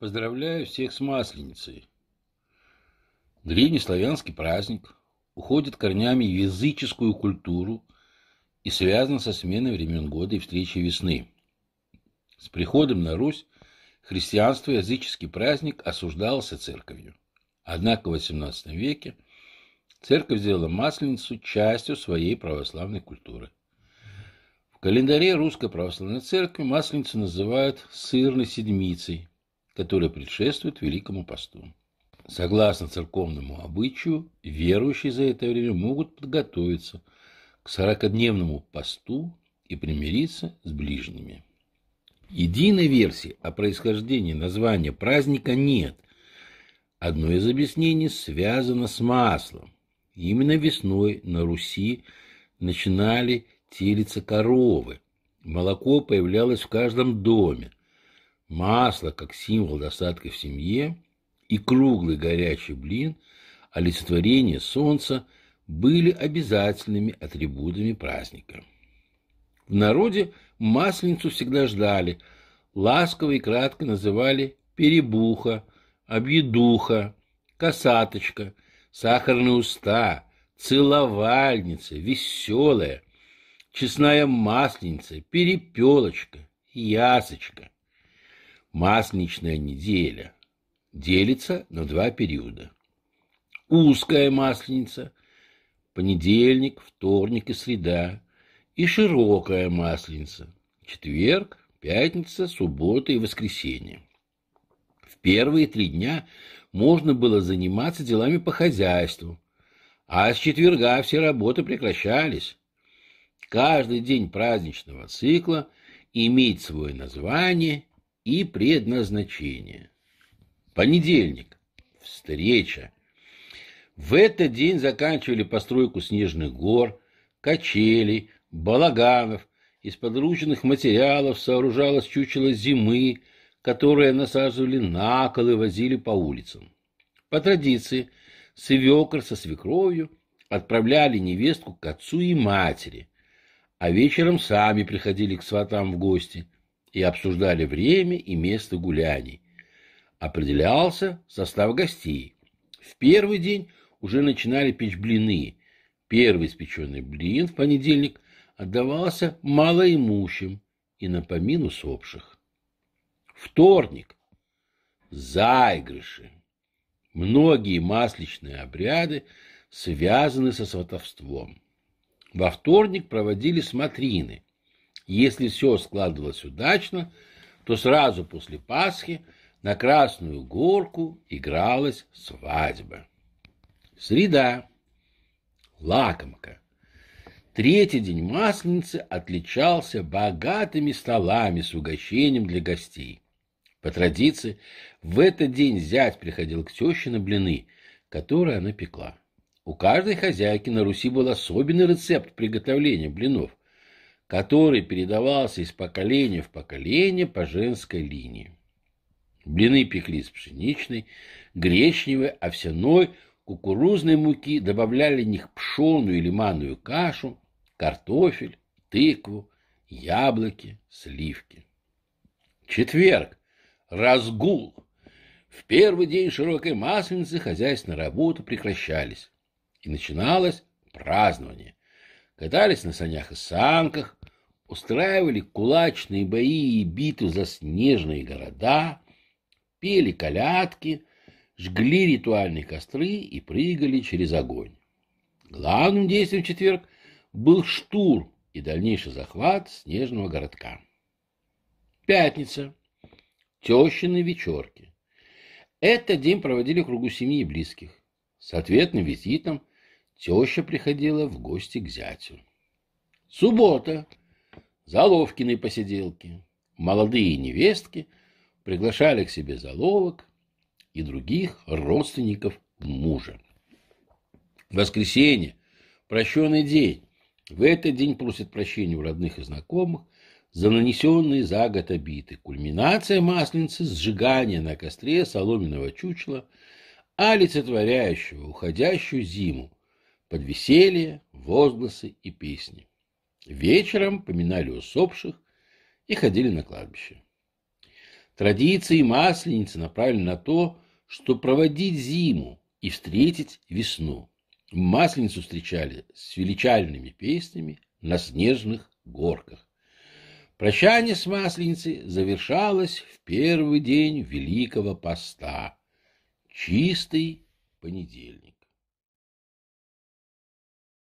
Поздравляю всех с Масленицей. Древний славянский праздник уходит корнями в языческую культуру и связан со сменой времен года и встречей весны. С приходом на Русь христианство и языческий праздник осуждался церковью. Однако в XVIII веке церковь сделала Масленицу частью своей православной культуры. В календаре Русской Православной Церкви Масленицу называют «сырной седмицей», которое предшествует Великому посту. Согласно церковному обычаю, верующие за это время могут подготовиться к сорокодневному посту и примириться с ближними. Единой версии о происхождении названия праздника нет. Одно из объяснений связано с маслом. Именно весной на Руси начинали телиться коровы. Молоко появлялось в каждом доме. Масло, как символ достатка в семье, и круглый горячий блин, олицетворение солнца, были обязательными атрибутами праздника. В народе масленицу всегда ждали, ласково и кратко называли перебуха, объедуха, косаточка, сахарные уста, целовальница, веселая, честная масленица, перепелочка, ясочка – Масличная неделя делится на два периода. Узкая масленица – понедельник, вторник и среда, и широкая масленица – четверг, пятница, суббота и воскресенье. В первые три дня можно было заниматься делами по хозяйству, а с четверга все работы прекращались. Каждый день праздничного цикла имеет свое название и предназначение. Понедельник. Встреча. В этот день заканчивали постройку снежных гор, качелей, балаганов. Из подручных материалов сооружалось чучело зимы, которое насаживали на кол и возили по улицам. По традиции, свекр со свекровью отправляли невестку к отцу и матери, а вечером сами приходили к сватам в гости – и обсуждали время и место гуляний. Определялся состав гостей. В первый день уже начинали печь блины. Первый испеченный блин в понедельник отдавался малоимущим и на помин усопших. Вторник. Заигрыши. Многие масличные обряды связаны со сватовством. Во вторник проводили смотрины – если все складывалось удачно, то сразу после Пасхи на Красную Горку игралась свадьба. Среда. Лакомка. Третий день Масленицы отличался богатыми столами с угощением для гостей. По традиции, в этот день зять приходил к теще на блины, которые она пекла. У каждой хозяйки на Руси был особенный рецепт приготовления блинов который передавался из поколения в поколение по женской линии. Блины пекли с пшеничной, гречневой, овсяной, кукурузной муки, добавляли в них пшеную или манную кашу, картофель, тыкву, яблоки, сливки. Четверг. Разгул. В первый день широкой масленицы хозяйственные работы прекращались. И начиналось празднование. Катались на санях и санках, устраивали кулачные бои и битвы за снежные города, пели колядки, жгли ритуальные костры и прыгали через огонь. Главным действием в четверг был штур и дальнейший захват снежного городка. Пятница. Тещины вечерки. Этот день проводили в кругу семьи и близких. С ответным визитом теща приходила в гости к зятю. Суббота. Заловкиной посиделки. Молодые невестки приглашали к себе заловок и других родственников мужа. Воскресенье – прощенный день. В этот день просят прощения у родных и знакомых за нанесенные за год обиды. Кульминация масленицы – сжигание на костре соломенного чучела, олицетворяющего уходящую зиму под веселье, возгласы и песни. Вечером поминали усопших и ходили на кладбище. Традиции масленицы направлены на то, что проводить зиму и встретить весну. Масленицу встречали с величальными песнями на снежных горках. Прощание с Масленицей завершалось в первый день Великого Поста, чистый понедельник.